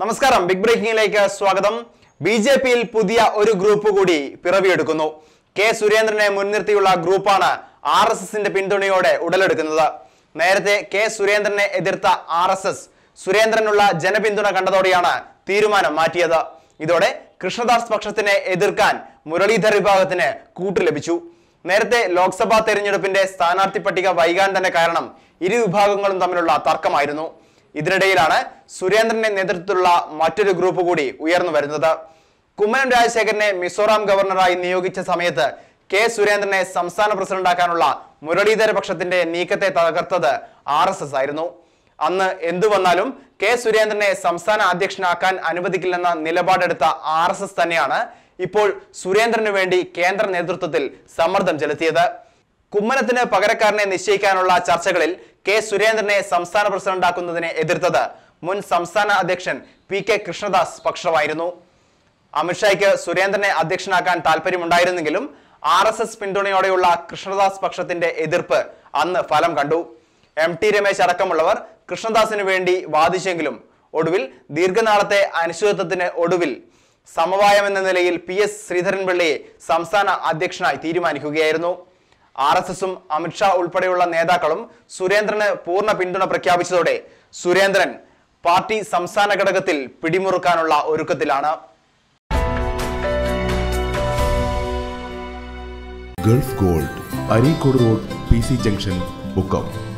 നമസ്കാരം ബിഗ് ബ്രേക്കിംഗിലേക്ക് സ്വാഗതം B J പിയിൽ പുതിയ ഒരു ഗ്രൂപ്പ് കൂടി പിറവിയെടുക്കുന്നു കെ സുരേന്ദ്രനെ മുൻനിർത്തിയുള്ള ഗ്രൂപ്പാണ് ആർ എസ് എസിന്റെ പിന്തുണയോടെ ഉടലെടുക്കുന്നത് നേരത്തെ കെ സുരേന്ദ്രനെ എതിർത്ത ആർ എസ് എസ് സുരേന്ദ്രനുള്ള ജനപിന്തുണ കണ്ടതോടെയാണ് തീരുമാനം മാറ്റിയത് ഇതോടെ കൃഷ്ണദാസ് പക്ഷത്തിനെ എതിർക്കാൻ മുരളീധർ വിഭാഗത്തിന് കൂട്ടു ലഭിച്ചു നേരത്തെ ലോക്സഭാ തെരഞ്ഞെടുപ്പിന്റെ സ്ഥാനാർത്ഥി പട്ടിക വൈകാൻ തന്നെ കാരണം ഇരു വിഭാഗങ്ങളും തമ്മിലുള്ള തർക്കമായിരുന്നു ഇതിനിടയിലാണ് സുരേന്ദ്രന്റെ നേതൃത്വത്തിലുള്ള മറ്റൊരു ഗ്രൂപ്പ് കൂടി ഉയർന്നു വരുന്നത് കുമ്മനം രാജശേഖരനെ മിസോറാം ഗവർണറായി നിയോഗിച്ച സമയത്ത് കെ സുരേന്ദ്രനെ സംസ്ഥാന പ്രസിഡന്റാക്കാനുള്ള മുരളീധര പക്ഷത്തിന്റെ നീക്കത്തെ തകർത്തത് ആർ എസ് എസ് ആയിരുന്നു അന്ന് എന്തു വന്നാലും കെ സുരേന്ദ്രനെ സംസ്ഥാന അധ്യക്ഷനാക്കാൻ അനുവദിക്കില്ലെന്ന നിലപാടെടുത്ത ആർ എസ് എസ് തന്നെയാണ് ഇപ്പോൾ സുരേന്ദ്രന് വേണ്ടി കേന്ദ്ര നേതൃത്വത്തിൽ സമ്മർദ്ദം ചെലുത്തിയത് കുമ്മനത്തിന് പകരക്കാരനെ നിശ്ചയിക്കാനുള്ള ചർച്ചകളിൽ കെ സുരേന്ദ്രനെ സംസ്ഥാന പ്രസിഡന്റാക്കുന്നതിനെ എതിർത്തത് മുൻ സംസ്ഥാന അധ്യക്ഷൻ പി കെ കൃഷ്ണദാസ് പക്ഷമായിരുന്നു അമിത്ഷായ്ക്ക് സുരേന്ദ്രനെ അധ്യക്ഷനാക്കാൻ താല്പര്യമുണ്ടായിരുന്നെങ്കിലും ആർ എസ് എസ് പിന്തുണയോടെയുള്ള കൃഷ്ണദാസ് പക്ഷത്തിന്റെ എതിർപ്പ് അന്ന് ഫലം കണ്ടു എം ടി രമേശ് അടക്കമുള്ളവർ കൃഷ്ണദാസിനു വേണ്ടി വാദിച്ചെങ്കിലും ഒടുവിൽ ദീർഘനാളത്തെ അനിശ്ചിതത്വത്തിന് ഒടുവിൽ സമവായം എന്ന നിലയിൽ പി എസ് ശ്രീധരൻപിള്ളയെ സംസ്ഥാന അധ്യക്ഷനായി തീരുമാനിക്കുകയായിരുന്നു ആർ എസ് എസും അമിത്ഷാ ഉൾപ്പെടെയുള്ള നേതാക്കളും സുരേന്ദ്രന് പൂർണ്ണ പിന്തുണ പ്രഖ്യാപിച്ചതോടെ സുരേന്ദ്രൻ പാർട്ടി സംസ്ഥാന ഘടകത്തിൽ പിടിമുറുക്കാനുള്ള ഒരുക്കത്തിലാണ് Gulf Gold Areekode road P C junction become